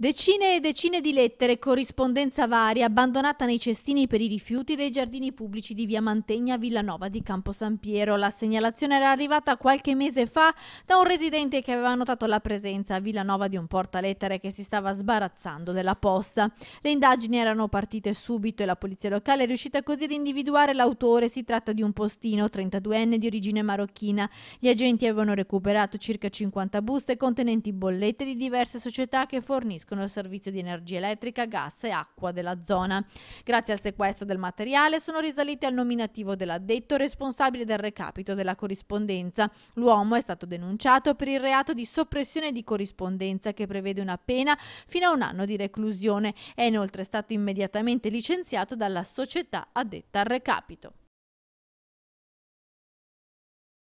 Decine e decine di lettere corrispondenza varia abbandonata nei cestini per i rifiuti dei giardini pubblici di via Mantegna, Villanova di Campo San Piero. La segnalazione era arrivata qualche mese fa da un residente che aveva notato la presenza a Villanova di un portalettere che si stava sbarazzando della posta. Le indagini erano partite subito e la polizia locale è riuscita così ad individuare l'autore. Si tratta di un postino, 32enne di origine marocchina. Gli agenti avevano recuperato circa 50 buste contenenti bollette di diverse società che forniscono gestiscono il servizio di energia elettrica, gas e acqua della zona. Grazie al sequestro del materiale sono risaliti al nominativo dell'addetto responsabile del recapito della corrispondenza. L'uomo è stato denunciato per il reato di soppressione di corrispondenza che prevede una pena fino a un anno di reclusione. È inoltre stato immediatamente licenziato dalla società addetta al recapito.